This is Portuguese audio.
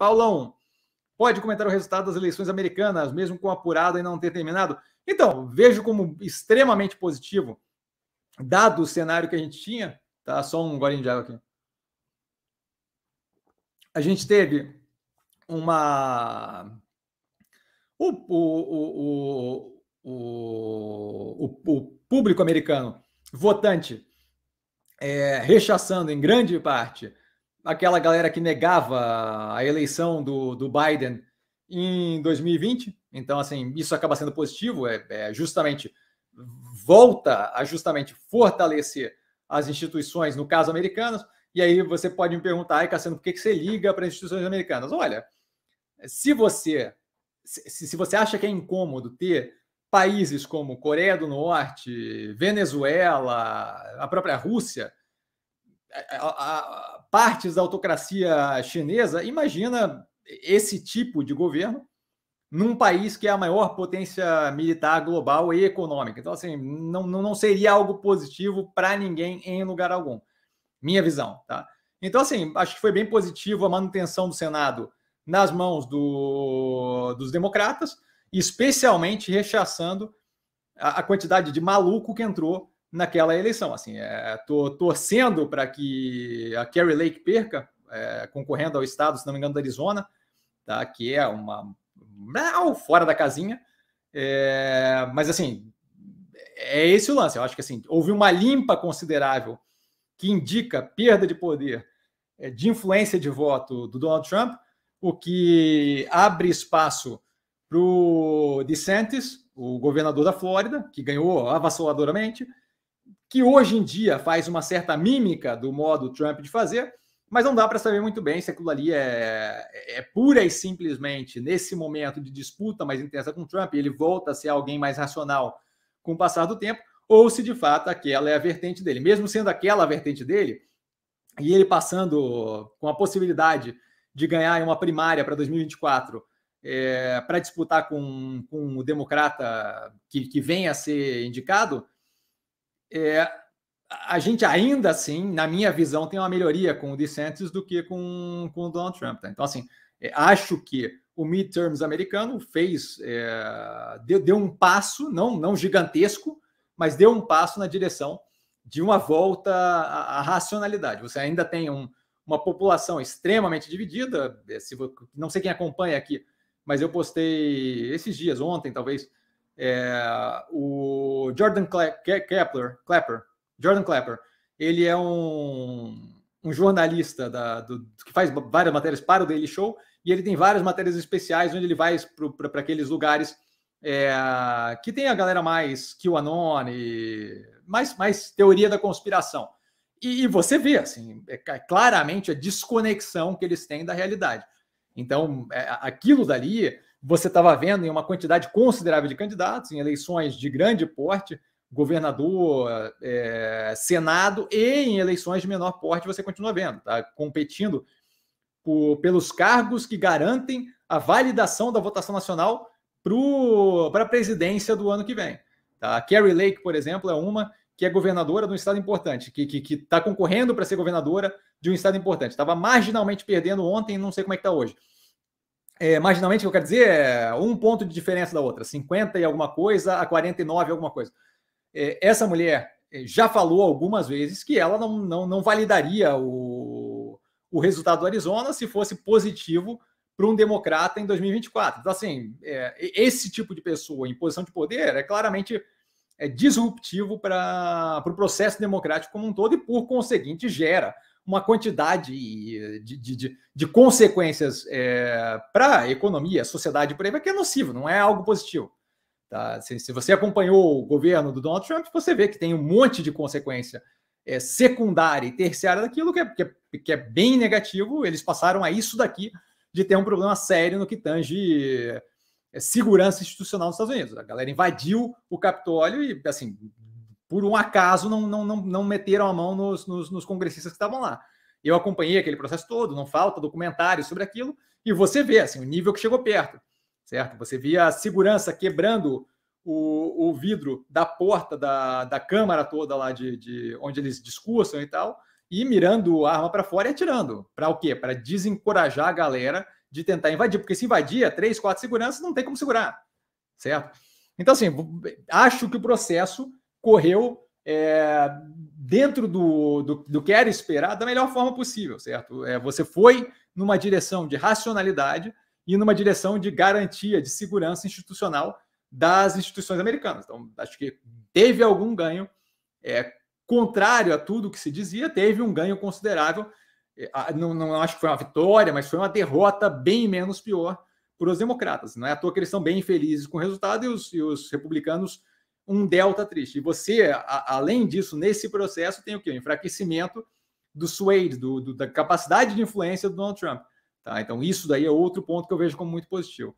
Paulão, pode comentar o resultado das eleições americanas, mesmo com apurado e não ter terminado? Então, vejo como extremamente positivo, dado o cenário que a gente tinha. Tá, só um golinho de água aqui. A gente teve uma. O, o, o, o, o público americano votante é, rechaçando em grande parte aquela galera que negava a eleição do, do Biden em 2020. Então, assim, isso acaba sendo positivo, é, é justamente volta a justamente fortalecer as instituições, no caso americanas. E aí você pode me perguntar, ai, Cassiano, por que, que você liga para as instituições americanas? Olha, se você se, se você acha que é incômodo ter países como Coreia do Norte, Venezuela, a própria Rússia a, a, partes da autocracia chinesa, imagina esse tipo de governo num país que é a maior potência militar global e econômica. Então, assim, não, não seria algo positivo para ninguém em lugar algum. Minha visão, tá? Então, assim, acho que foi bem positivo a manutenção do Senado nas mãos do, dos democratas, especialmente rechaçando a, a quantidade de maluco que entrou naquela eleição. Assim, estou é, torcendo para que a Kerry Lake perca, é, concorrendo ao estado, se não me engano, da Arizona, tá? que é uma fora da casinha. É, mas assim, é esse o lance. Eu acho que assim houve uma limpa considerável que indica perda de poder, é, de influência de voto do Donald Trump, o que abre espaço para o DeSantis, o governador da Flórida, que ganhou avassaladoramente, que hoje em dia faz uma certa mímica do modo Trump de fazer, mas não dá para saber muito bem se aquilo ali é, é, é pura e simplesmente nesse momento de disputa mais intensa com Trump, ele volta a ser alguém mais racional com o passar do tempo, ou se de fato aquela é a vertente dele. Mesmo sendo aquela a vertente dele, e ele passando com a possibilidade de ganhar uma primária para 2024 é, para disputar com, com o democrata que, que vem a ser indicado, é, a gente ainda assim, na minha visão, tem uma melhoria com o DeSantis do que com, com o Donald Trump. Tá? Então, assim, é, acho que o midterms americano fez, é, deu, deu, um passo, não, não gigantesco, mas deu um passo na direção de uma volta à, à racionalidade. Você ainda tem um, uma população extremamente dividida. É, se, não sei quem acompanha aqui, mas eu postei esses dias, ontem talvez, é, o Jordan Clapper, Kepler, Jordan Klepper, ele é um, um jornalista da, do, que faz várias matérias para o Daily Show e ele tem várias matérias especiais onde ele vai para aqueles lugares é, que tem a galera mais QAnon e mais, mais teoria da conspiração. E, e você vê, assim, é, é claramente a desconexão que eles têm da realidade. Então, é, aquilo dali você estava vendo em uma quantidade considerável de candidatos, em eleições de grande porte, governador, é, senado, e em eleições de menor porte você continua vendo, está competindo por, pelos cargos que garantem a validação da votação nacional para a presidência do ano que vem. Tá? A Carrie Lake, por exemplo, é uma que é governadora de um estado importante, que está que, que tá concorrendo para ser governadora de um estado importante. Estava marginalmente perdendo ontem, não sei como é que está hoje. É, marginalmente, o que eu quero dizer é um ponto de diferença da outra, 50 e alguma coisa a 49 alguma coisa. É, essa mulher é, já falou algumas vezes que ela não, não, não validaria o, o resultado do Arizona se fosse positivo para um democrata em 2024. Então, assim, é, esse tipo de pessoa em posição de poder é claramente é disruptivo para o pro processo democrático como um todo e, por conseguinte, gera uma quantidade de, de, de, de consequências é, para a economia, sociedade, por aí, que é nocivo, não é algo positivo. Tá? Se, se, você acompanhou o governo do Donald Trump, você vê que tem um monte de consequência é, secundária e terciária daquilo que é, que é, que, é, bem negativo. Eles passaram a isso daqui de ter um problema sério no que tange é, segurança institucional nos Estados Unidos. A galera invadiu o Capitólio e, assim, por um acaso, não, não, não, não meteram a mão nos, nos, nos congressistas que estavam lá. Eu acompanhei aquele processo todo, não falta documentário sobre aquilo, e você vê assim, o nível que chegou perto, certo? Você via a segurança quebrando o, o vidro da porta da, da câmara toda lá de, de onde eles discursam e tal, e mirando a arma para fora e atirando. Para o quê? Para desencorajar a galera de tentar invadir, porque se invadir, três, quatro seguranças, não tem como segurar, certo? Então, assim, acho que o processo correu é, dentro do, do, do, que era esperado da melhor forma possível, certo? É, você foi numa direção de racionalidade e numa direção de garantia de segurança institucional das instituições americanas. Então, acho que teve algum ganho, é, contrário a tudo que se dizia, teve um ganho considerável. É, não, não acho que foi uma vitória, mas foi uma derrota bem menos pior para os democratas. Não é à toa que eles estão bem felizes com o resultado e os, e os republicanos um delta triste. E você, a, além disso, nesse processo tem o quê? O enfraquecimento do suede, do, do, da capacidade de influência do Donald Trump. Tá? Então, isso daí é outro ponto que eu vejo como muito positivo.